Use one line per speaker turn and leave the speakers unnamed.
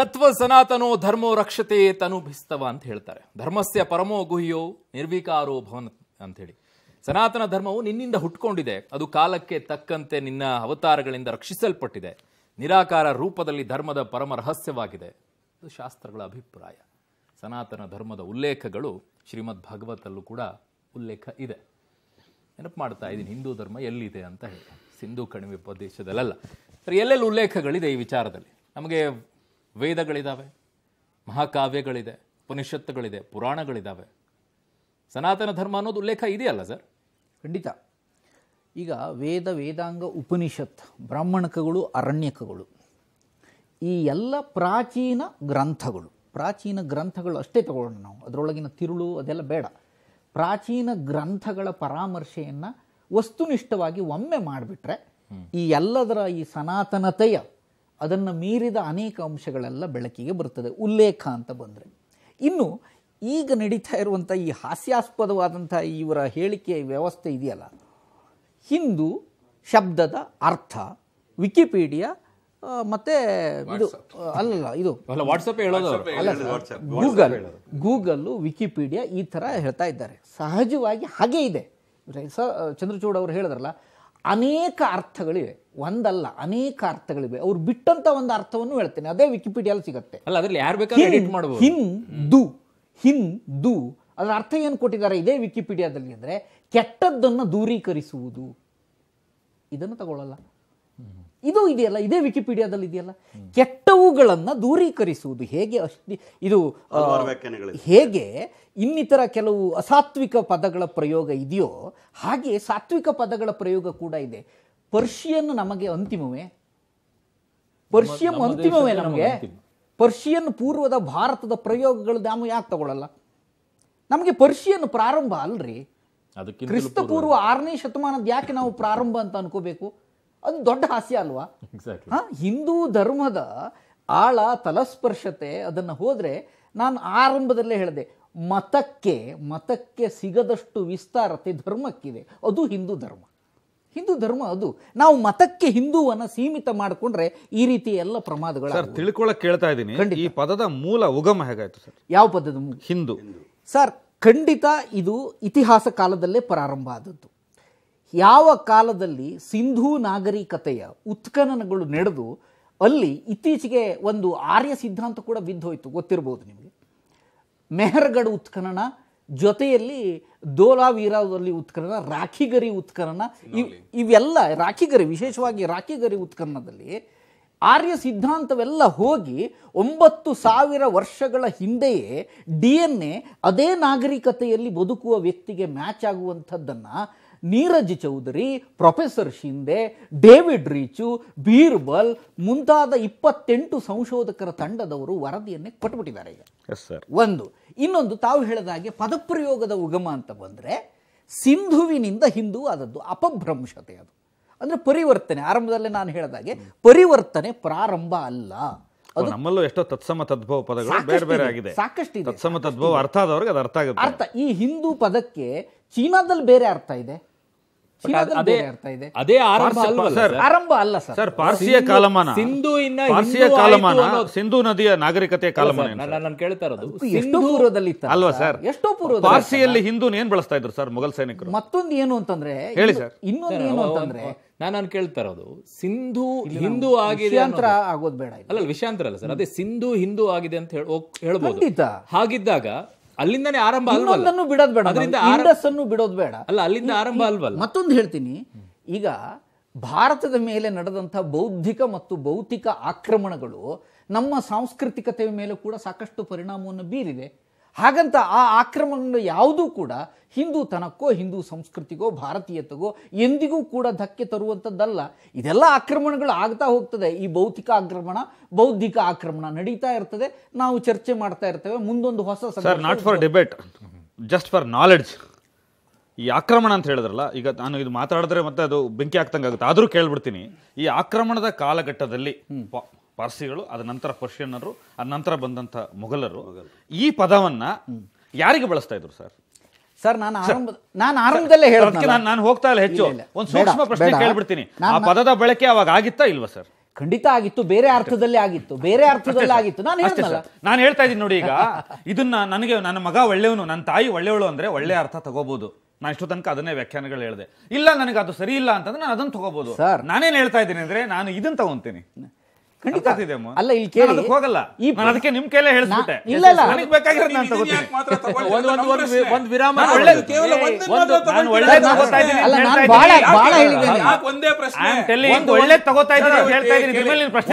ತತ್ವ ಸನಾತನೋ ಧರ್ಮೋ ರಕ್ಷತೆ ತನುಭಿಸ್ತವ ಅಂತ ಹೇಳ್ತಾರೆ ಧರ್ಮಸ್ಯ ಪರಮೋ ಗುಹಿಯೋ ನಿರ್ವಿಕಾರೋ ಭವನ ಅಂಥೇಳಿ ಸನಾತನ ಧರ್ಮವು ನಿನ್ನಿಂದ ಹುಟ್ಕೊಂಡಿದೆ ಅದು ಕಾಲಕ್ಕೆ ತಕ್ಕಂತೆ ನಿನ್ನ ಅವತಾರಗಳಿಂದ ರಕ್ಷಿಸಲ್ಪಟ್ಟಿದೆ ನಿರಾಕಾರ ರೂಪದಲ್ಲಿ ಧರ್ಮದ ಪರಮ ರಹಸ್ಯವಾಗಿದೆ ಅದು ಶಾಸ್ತ್ರಗಳ ಅಭಿಪ್ರಾಯ ಸನಾತನ ಧರ್ಮದ ಉಲ್ಲೇಖಗಳು ಶ್ರೀಮದ್ ಭಾಗವತಲ್ಲೂ ಕೂಡ ಉಲ್ಲೇಖ ಇದೆ ನೆನಪು ಮಾಡ್ತಾ ಇದ್ದೀನಿ ಹಿಂದೂ ಧರ್ಮ ಎಲ್ಲಿದೆ ಅಂತ ಹೇಳಿ ಸಿಂಧೂ ಕಣಿವೆ ಪ್ರದೇಶದಲ್ಲ ಎಲ್ಲೆಲ್ಲಿ ಉಲ್ಲೇಖಗಳಿದೆ ಈ ವಿಚಾರದಲ್ಲಿ ನಮಗೆ ವೇದಗಳಿದ್ದಾವೆ ಮಹಾಕಾವ್ಯಗಳಿದೆ ಉಪನಿಷತ್ತುಗಳಿದೆ ಪುರಾಣಗಳಿದ್ದಾವೆ ಸನಾತನ ಧರ್ಮ ಅನ್ನೋದು ಉಲ್ಲೇಖ ಇದೆಯಲ್ಲ ಸರ್ ಖಂಡಿತ
ಈಗ ವೇದ ವೇದಾಂಗ ಉಪನಿಷತ್ ಬ್ರಾಹ್ಮಣಕಗಳು ಅರಣ್ಯಕಗಳು ಈ ಎಲ್ಲ ಪ್ರಾಚೀನ ಗ್ರಂಥಗಳು ಪ್ರಾಚೀನ ಗ್ರಂಥಗಳು ಅಷ್ಟೇ ತಗೊಳ್ಳೋಣ ನಾವು ಅದರೊಳಗಿನ ತಿರುಳು ಅದೆಲ್ಲ ಬೇಡ ಪ್ರಾಚೀನ ಗ್ರಂಥಗಳ ಪರಾಮರ್ಶೆಯನ್ನು ವಸ್ತುನಿಷ್ಠವಾಗಿ ಒಮ್ಮೆ ಮಾಡಿಬಿಟ್ರೆ ಈ ಎಲ್ಲದರ ಈ ಸನಾತನತೆಯ ಅದನ್ನು ಮೀರಿದ ಅನೇಕ ಅಂಶಗಳೆಲ್ಲ ಬೆಳಕಿಗೆ ಬರ್ತದೆ ಉಲ್ಲೇಖ ಅಂತ ಬಂದರೆ ಇನ್ನು ಈಗ ನಡೀತಾ ಇರುವಂಥ ಈ ಹಾಸ್ಯಾಸ್ಪದವಾದಂಥ ಇವರ ಹೇಳಿಕೆ ವ್ಯವಸ್ಥೆ ಇದೆಯಲ್ಲ ಹಿಂದೂ ಶಬ್ದದ ಅರ್ಥ ವಿಕಿಪೀಡಿಯಾ ಮತ್ತೆ ಇದು ಅಲ್ಲಲ್ಲ ಇದು
WhatsApp Google Google
Google Wikipedia ಈ ಥರ ಹೇಳ್ತಾ ಇದ್ದಾರೆ ಸಹಜವಾಗಿ ಹಾಗೇ ಇದೆ ಚಂದ್ರಚೂಡ್ ಅವರು ಹೇಳಿದ್ರಲ್ಲ ಅನೇಕ ಅರ್ಥಗಳಿವೆ ಒಂದಲ್ಲ ಅನೇಕ ಅರ್ಥಗಳಿವೆ ಅವ್ರು ಬಿಟ್ಟಂತ ಒಂದು ಅರ್ಥವನ್ನು ಹೇಳ್ತೇನೆ ಅದೇ ವಿಕಿಪೀಡಿಯಲ್ಲಿ
ಸಿಗುತ್ತೆ ಅಲ್ಲ ಅದರಲ್ಲಿ ಯಾರು ಬೇಕಾದ್ರೂ
ಹಿಂದು ಹಿಂದು ಅದರ ಅರ್ಥ ಏನು ಕೊಟ್ಟಿದ್ದಾರೆ ಇದೇ ವಿಕಿಪೀಡಿಯಾದಲ್ಲಿ ಅಂದರೆ ಕೆಟ್ಟದ್ದನ್ನು ದೂರೀಕರಿಸುವುದು ಇದನ್ನು ತಗೊಳ್ಳಲ್ಲ ಇದು ಇದೆಯಲ್ಲ ಇದೇ ವಿಕಿಪೀಡಿಯಾದಲ್ಲಿ ಇದೆಯಲ್ಲ ಕೆಟ್ಟವುಗಳನ್ನು ದೂರೀಕರಿಸುವುದು ಹೇಗೆ ಅಷ್ಟು ಇದು ಹೇಗೆ ಇನ್ನಿತರ ಕೆಲವು ಅಸಾತ್ವಿಕ ಪದಗಳ ಪ್ರಯೋಗ ಇದೆಯೋ ಹಾಗೆ ಸಾತ್ವಿಕ ಪದಗಳ ಪ್ರಯೋಗ ಕೂಡ ಇದೆ ಪರ್ಷಿಯನ್ ನಮಗೆ ಅಂತಿಮವೇ ಪರ್ಷಿಯನ್ ಅಂತಿಮವೇ ನಮಗೆ ಪರ್ಷಿಯನ್ ಪೂರ್ವದ ಭಾರತದ ಪ್ರಯೋಗಗಳು ನಾವು ಯಾಕೆ ತಗೊಳ್ಳಲ್ಲ ನಮಗೆ ಪರ್ಷಿಯನ್ ಪ್ರಾರಂಭ ಅಲ್ರಿ
ಕ್ರಿಸ್ತಪೂರ್ವ
ಆರನೇ ಶತಮಾನದ ಯಾಕೆ ನಾವು ಪ್ರಾರಂಭ ಅಂತ ಅನ್ಕೋಬೇಕು ಅದು ದೊಡ್ಡ ಹಾಸ್ಯ ಅಲ್ವಾ ಹಿಂದೂ ಧರ್ಮದ ಆಳ ತಲಸ್ಪರ್ಶತೆ ಅದನ್ನು ಹೋದರೆ ನಾನು ಆರಂಭದಲ್ಲೇ ಹೇಳಿದೆ ಮತಕ್ಕೆ ಮತಕ್ಕೆ ಸಿಗದಷ್ಟು ವಿಸ್ತಾರತೆ ಧರ್ಮಕ್ಕಿದೆ ಅದು ಹಿಂದೂ ಧರ್ಮ ಹಿಂದೂ ಧರ್ಮ ಅದು ನಾವು ಮತಕ್ಕೆ ಹಿಂದೂವನ್ನ ಸೀಮಿತ ಮಾಡಿಕೊಂಡ್ರೆ ಈ ರೀತಿ ಎಲ್ಲ ಪ್ರಮಾದಗಳು ಸರ್
ತಿಳ್ಕೊಳ್ಳೋಕೆ ಕೇಳ್ತಾ ಇದ್ದೀನಿ ಈ ಪದದ ಮೂಲ ಉಗಮ ಹೇಗಾಯ್ತು ಸರ್ ಯಾವ ಪದದ ಹಿಂದೂ
ಸರ್ ಖಂಡಿತ ಇದು ಇತಿಹಾಸ ಕಾಲದಲ್ಲೇ ಪ್ರಾರಂಭ ಆದದ್ದು ಯಾವ ಕಾಲದಲ್ಲಿ ಸಿಂಧೂ ನಾಗರಿಕತೆಯ ಉತ್ಖನನಗಳು ನಡೆದು ಅಲ್ಲಿ ಇತ್ತೀಚೆಗೆ ಒಂದು ಆರ್ಯ ಸಿದ್ಧಾಂತ ಕೂಡ ಬಿದ್ದೋಯ್ತು ಗೊತ್ತಿರ್ಬೋದು ನಿಮಗೆ ಮೆಹರ್ಗಢ ಉತ್ಖನನ ಜೊತೆಯಲ್ಲಿ ದೋಲಾವೀರಾದಲ್ಲಿ ಉತ್ಖನನ ರಾಖಿಗರಿ ಉತ್ಖನನ ಇವ್ ಇವೆಲ್ಲ ರಾಖಿಗರಿ ವಿಶೇಷವಾಗಿ ರಾಖಿಗರಿ ಉತ್ಖನನದಲ್ಲಿ ಆರ್ಯ ಸಿದ್ಧಾಂತವೆಲ್ಲ ಹೋಗಿ ಒಂಬತ್ತು ಸಾವಿರ ವರ್ಷಗಳ ಹಿಂದೆಯೇ ಡಿ ಎನ್ ಎ ಅದೇ ನಾಗರಿಕತೆಯಲ್ಲಿ ಬದುಕುವ ವ್ಯಕ್ತಿಗೆ ಮ್ಯಾಚ್ ಆಗುವಂಥದ್ದನ್ನು Neeraj Chaudhary professor Shinde David Reich Birbal ಮುಂತಾದ ಇಪ್ಪತ್ತೆಂಟು ಸಂಶೋಧಕರ ತಂಡದವರು ವರದಿಯನ್ನೇ ಕೊಟ್ಬಿಟ್ಟಿದ್ದಾರೆ ಈಗ ಸರ್ ಒಂದು ಇನ್ನೊಂದು ತಾವು ಹೇಳಿದ ಹಾಗೆ ಪದಪ್ರಯೋಗದ ಉಗಮ ಅಂತ ಬಂದರೆ ಸಿಂಧುವಿನಿಂದ ಹಿಂದೂ ಆದದ್ದು ಅಪಭ್ರಂಶತೆ ಅದು ಅಂದರೆ ಪರಿವರ್ತನೆ ಆರಂಭದಲ್ಲೇ ನಾನು ಹೇಳಿದಾಗೆ ಪರಿವರ್ತನೆ ಪ್ರಾರಂಭ ಅಲ್ಲ
ನಮ್ಮಲ್ಲೂ ಎಷ್ಟೋ ತತ್ಸಮ ತದ್ಭವ ಪದಗಳು ಬೇರೆ ಬೇರೆ ಆಗಿದೆ ಸಾಕಷ್ಟು ತತ್ಸಮ ತದ್ಭವ ಅರ್ಥ ಆದವ್ರಿಗೆ ಅದು ಅರ್ಥ ಆಗುತ್ತೆ
ಅರ್ಥ ಈ ಹಿಂದೂ ಪದಕ್ಕೆ ಚೀನಾದಲ್ಲಿ ಬೇರೆ ಅರ್ಥ ಇದೆ ಅದೇ ಅದೇ ಆರಂಭ ಆರಂಭ ಅಲ್ಲ ಸರ್ ಪಾರ್ಸಿಯ ಕಾಲಮಾನ ಸಿಂಧು ಇನ್ನ ಪಾರ್ಸಿಯ ಕಾಲಮಾನ
ಸಿಂಧು ನದಿಯ ನಾಗರಿಕತೆ ಕಾಲಮಾನ ನಾನು ಕೇಳ್ತಾ ಇರೋದು ಎಷ್ಟೋ ಪೂರ್ವದಲ್ಲಿ ಅಲ್ವಾ ಸರ್
ಎಷ್ಟೋ ಪೂರ್ವ ಪಾರ್ಸಿಯಲ್ಲಿ
ಹಿಂದೂನ್ ಏನ್ ಬಳಸ್ತಾ ಇದ್ರು ಸರ್ ಮೊಘಲ್ ಸೈನಿಕರು
ಮತ್ತೊಂದು ಏನು ಅಂತಂದ್ರೆ ಹೇಳಿ ಸರ್ ಇನ್ನೊಂದು ಏನು ಅಂತಂದ್ರೆ
ನಾನು ಕೇಳ್ತಾ ಇರೋದು ಸಿಂಧು ಹಿಂದೂ ಆಗಿದೆ ಆಗೋದು ಬೇಡ ಅಲ್ಲ ವಿಷಯಾಂತರ ಅಲ್ಲ ಸರ್ ಅದೇ ಸಿಂಧು ಹಿಂದೂ ಆಗಿದೆ ಅಂತ ಹೇಳ್ಬೋದು ಹಾಗಿದ್ದಾಗ ಅಲ್ಲಿಂದನೇ ಆರಂಭ ಅಲ್ಲವಲ್ಲ ಬಿಡೋದು ಬೇಡ ಅದರಿಂದ ಇಂಡಸ್
ಅನ್ನು ಬಿಡೋದು ಬೇಡ ಅಲ್ಲ
ಅಲ್ಲಿಂದ ಆರಂಭ ಅಲ್ವಲ್ಲ ಮತ್ತೊಂದು ಹೇಳ್ತೀನಿ ಈಗ
ಭಾರತದ ಮೇಲೆ ನಡೆದಂಥ ಬೌದ್ಧಿಕ ಮತ್ತು ಭೌತಿಕ ಆಕ್ರಮಣಗಳು ನಮ್ಮ ಸಾಂಸ್ಕೃತಿಕತೆಯ ಮೇಲೆ ಕೂಡ ಸಾಕಷ್ಟು ಪರಿಣಾಮವನ್ನು ಬೀರಿದೆ ಹಾಗಂತ ಆ ಆಕ್ರಮಣಗಳು ಯಾವುದೂ ಕೂಡ ಹಿಂದೂತನಕ್ಕೋ ಹಿಂದೂ ಸಂಸ್ಕೃತಿಗೋ ಭಾರತೀಯತೆಗೋ ಎಂದಿಗೂ ಕೂಡ ಧಕ್ಕೆ ತರುವಂಥದ್ದಲ್ಲ ಇದೆಲ್ಲ ಆಕ್ರಮಣಗಳು ಆಗ್ತಾ ಹೋಗ್ತದೆ ಈ ಭೌತಿಕ ಆಕ್ರಮಣ ಬೌದ್ಧಿಕ ಆಕ್ರಮಣ ನಡೀತಾ ಇರ್ತದೆ ನಾವು ಚರ್ಚೆ ಮಾಡ್ತಾ ಇರ್ತೇವೆ ಮುಂದೊಂದು ಹೊಸ sir not for
debate just for knowledge ಈ ಆಕ್ರಮಣ ಅಂತ ಹೇಳಿದ್ರಲ್ಲ ಈಗ ನಾನು ಇದು ಮಾತಾಡಿದ್ರೆ ಮತ್ತೆ ಅದು ಬೆಂಕಿ ಆಗ್ತಂಗೆ ಆಗುತ್ತೆ ಆದರೂ ಕೇಳ್ಬಿಡ್ತೀನಿ ಈ ಆಕ್ರಮಣದ ಕಾಲಘಟ್ಟದಲ್ಲಿ ಪಾರ್ಸಿಗಳು ಅದ ನಂತರ ಪರ್ಷಿಯನ್ನರು ಅದ ನಂತರ ಬಂದಂತ ಮೊಘಲರು ಈ ಪದವನ್ನ ಯಾರಿಗೆ ಬಳಸ್ತಾ ಇದ್ರು ಸರ್
ಸರ್ ನಾನು ಆರಂಭ ನಾನು ಆರಂಭದಲ್ಲೇ ನಾನು ಹೋಗ್ತಾ ಇಲ್ಲ ಹೆಚ್ಚು ಒಂದು ಸೂಕ್ಷ್ಮ ಪ್ರಶ್ನೆ ಕೇಳ್ಬಿಡ್ತೀನಿ ಆ ಪದದ ಬಳಕೆ ಅವಾಗ ಆಗಿತ್ತಾ ಇಲ್ವಾ ಸರ್ ಖಂಡಿತ ಆಗಿತ್ತು ಬೇರೆ ಅರ್ಥದಲ್ಲಿ ಆಗಿತ್ತು ಬೇರೆ ಅರ್ಥದಲ್ಲಿ ಆಗಿತ್ತು ನಾನು ಹೇಳ್ತಲ್ಲ
ನಾನು ಹೇಳ್ತಾ ಇದ್ದೀನಿ ನೋಡಿ ಈಗ ಇದನ್ನ ನನಗೆ ನನ್ನ ಮಗ ಒಳ್ಳೆಯವನು ನನ್ನ ತಾಯಿ ಒಳ್ಳೆಯವಳು ಅಂದ್ರೆ ಒಳ್ಳೆ ಅರ್ಥ ತಗೋಬಹುದು ನಾನು ಇಷ್ಟು ತನಕ ಅದನ್ನೇ ವ್ಯಾಖ್ಯಾನಗಳು ಹೇಳಿದೆ ಇಲ್ಲ ನನಗೆ ಅದು ಸರಿ ಇಲ್ಲ ಅಂತಂದ್ರೆ ನಾನು ಅದನ್ನು ತಗೋಬಹುದು ನಾನೇನು ಹೇಳ್ತಾ ಇದ್ದೀನಿ ಅಂದ್ರೆ ನಾನು ಇದನ್ನ ತಗೊಂತೀನಿ ಖಂಡಿತ ಹೋಗಲ್ಲ ಈ ಅದಕ್ಕೆ ನಿಮ್ ಕೈಲೇ ಹೇಳಿಸ್ಬಿಟ್ಟೆ ಇಲ್ಲ ಇಲ್ಲ ನನಗೆ ನಾನು ಒಂದ್ ವಿರಾಮ ಒಳ್ಳೆ ತಗೋತಾ ಇದ್ದೀನಿ
ಒಂದೇ ಪ್ರಶ್ನೆ ಒಳ್ಳೆ ತಗೋತಾ
ಪ್ರಶ್ನೆ